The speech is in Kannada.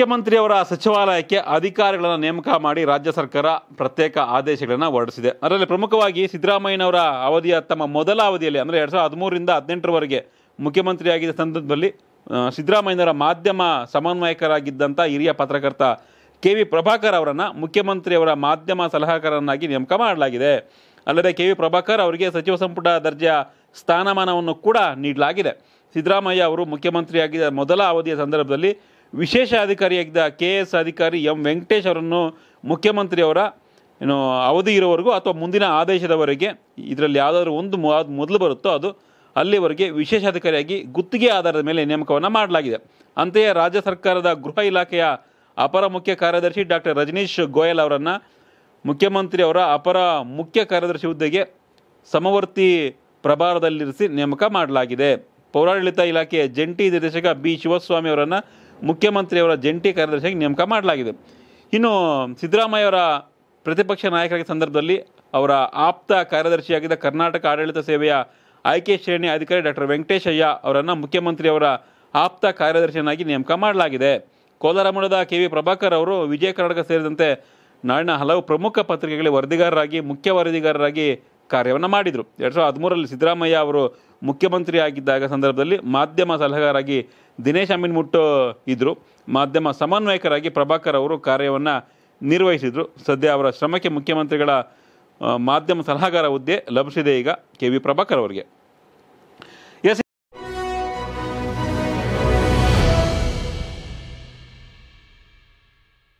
ಮುಖ್ಯಮಂತ್ರಿಯವರ ಸಚಿವಾಲಯಕ್ಕೆ ಅಧಿಕಾರಿಗಳನ್ನು ನೇಮಕ ಮಾಡಿ ರಾಜ್ಯ ಸರ್ಕಾರ ಪ್ರತ್ಯೇಕ ಆದೇಶಗಳನ್ನು ಹೊರಡಿಸಿದೆ ಅದರಲ್ಲಿ ಪ್ರಮುಖವಾಗಿ ಸಿದ್ದರಾಮಯ್ಯನವರ ಅವಧಿಯ ತಮ್ಮ ಮೊದಲ ಅವಧಿಯಲ್ಲಿ ಅಂದರೆ ಎರಡು ಸಾವಿರದ ಹದಿಮೂರರಿಂದ ಹದಿನೆಂಟರವರೆಗೆ ಮುಖ್ಯಮಂತ್ರಿಯಾಗಿದ್ದ ಸಂದರ್ಭದಲ್ಲಿ ಸಿದ್ದರಾಮಯ್ಯನವರ ಮಾಧ್ಯಮ ಸಮನ್ವಯಕರಾಗಿದ್ದಂಥ ಹಿರಿಯ ಪತ್ರಕರ್ತ ಕೆ ವಿ ಪ್ರಭಾಕರ್ ಅವರನ್ನು ಮುಖ್ಯಮಂತ್ರಿಯವರ ಮಾಧ್ಯಮ ಸಲಹಾಕಾರರನ್ನಾಗಿ ನೇಮಕ ಮಾಡಲಾಗಿದೆ ಅಲ್ಲದೆ ಕೆ ವಿ ಪ್ರಭಾಕರ್ ಅವರಿಗೆ ಸಚಿವ ಸಂಪುಟ ದರ್ಜೆಯ ಸ್ಥಾನಮಾನವನ್ನು ಕೂಡ ನೀಡಲಾಗಿದೆ ಸಿದ್ದರಾಮಯ್ಯ ಅವರು ಮುಖ್ಯಮಂತ್ರಿಯಾಗಿದ್ದ ಮೊದಲ ಅವಧಿಯ ಸಂದರ್ಭದಲ್ಲಿ ವಿಶೇಷ ಅಧಿಕಾರಿಯಾಗಿದ್ದ ಕೆ ಎಸ್ ಅಧಿಕಾರಿ ಎಂ ವೆಂಕಟೇಶ್ ಅವರನ್ನು ಮುಖ್ಯಮಂತ್ರಿಯವರ ಏನು ಅವಧಿ ಇರೋವರೆಗೂ ಅಥವಾ ಮುಂದಿನ ಆದೇಶದವರೆಗೆ ಇದರಲ್ಲಿ ಯಾವುದಾದ್ರೂ ಒಂದು ಮೊದಲು ಬರುತ್ತೋ ಅದು ಅಲ್ಲಿವರೆಗೆ ವಿಶೇಷಾಧಿಕಾರಿಯಾಗಿ ಗುತ್ತಿಗೆ ಆಧಾರದ ಮೇಲೆ ನೇಮಕವನ್ನು ಮಾಡಲಾಗಿದೆ ಅಂತೆಯೇ ರಾಜ್ಯ ಸರ್ಕಾರದ ಗೃಹ ಇಲಾಖೆಯ ಅಪರ ಮುಖ್ಯ ಕಾರ್ಯದರ್ಶಿ ಡಾಕ್ಟರ್ ರಜನೀಶ್ ಗೋಯಲ್ ಅವರನ್ನು ಮುಖ್ಯಮಂತ್ರಿಯವರ ಅಪರ ಮುಖ್ಯ ಕಾರ್ಯದರ್ಶಿ ಹುದ್ದೆಗೆ ಸಮವರ್ತಿ ಪ್ರಭಾರದಲ್ಲಿರಿಸಿ ನೇಮಕ ಮಾಡಲಾಗಿದೆ ಪೌರಾಡಳಿತ ಇಲಾಖೆಯ ಜಂಟಿ ನಿರ್ದೇಶಕ ಬಿ ಶಿವಸ್ವಾಮಿ ಅವರನ್ನು ಮುಖ್ಯಮಂತ್ರಿಯವರ ಜಂಟಿ ಕಾರ್ಯದರ್ಶಿಯಾಗಿ ನೇಮಕ ಮಾಡಲಾಗಿದೆ ಇನ್ನು ಸಿದ್ದರಾಮಯ್ಯವರ ಪ್ರತಿಪಕ್ಷ ನಾಯಕರ ಸಂದರ್ಭದಲ್ಲಿ ಅವರ ಆಪ್ತ ಕಾರ್ಯದರ್ಶಿಯಾಗಿದ್ದ ಕರ್ನಾಟಕ ಆಡಳಿತ ಸೇವೆಯ ಆಯ್ಕೆ ಶ್ರೇಣಿ ಅಧಿಕಾರಿ ಡಾಕ್ಟರ್ ವೆಂಕಟೇಶಯ್ಯ ಅವರನ್ನು ಮುಖ್ಯಮಂತ್ರಿಯವರ ಆಪ್ತ ಕಾರ್ಯದರ್ಶಿಯನ್ನಾಗಿ ನೇಮಕ ಮಾಡಲಾಗಿದೆ ಕೋಲಾರ ಮೂಲದ ಕೆ ವಿ ಪ್ರಭಾಕರ್ ಅವರು ವಿಜಯ ಕರ್ನಾಟಕ ಸೇರಿದಂತೆ ನಾಡಿನ ಹಲವು ಪ್ರಮುಖ ಪತ್ರಿಕೆಗಳಿಗೆ ವರದಿಗಾರರಾಗಿ ಮುಖ್ಯ ವರದಿಗಾರರಾಗಿ ಕಾರ್ಯವನ್ನು ಮಾಡಿದರು ಎರಡು ಸಾವಿರದ ಹದಿಮೂರರಲ್ಲಿ ಸಿದ್ದರಾಮಯ್ಯ ಅವರು ಮುಖ್ಯಮಂತ್ರಿ ಆಗಿದ್ದಾಗ ಸಂದರ್ಭದಲ್ಲಿ ಮಾಧ್ಯಮ ಸಲಹೆಗಾರಾಗಿ ದಿನೇಶ್ ಅಮೀನ್ ಮುಟ್ಟು ಇದ್ದರು ಮಾಧ್ಯಮ ಸಮನ್ವಯಕರಾಗಿ ಪ್ರಭಾಕರ್ ಅವರು ಕಾರ್ಯವನ್ನು ನಿರ್ವಹಿಸಿದರು ಸದ್ಯ ಅವರ ಶ್ರಮಕ್ಕೆ ಮುಖ್ಯಮಂತ್ರಿಗಳ ಮಾಧ್ಯಮ ಸಲಹಾಗಾರ ಹುದ್ದೆ ಲಭಿಸಿದೆ ಈಗ ಕೆ ವಿ ಪ್ರಭಾಕರ್ ಅವರಿಗೆ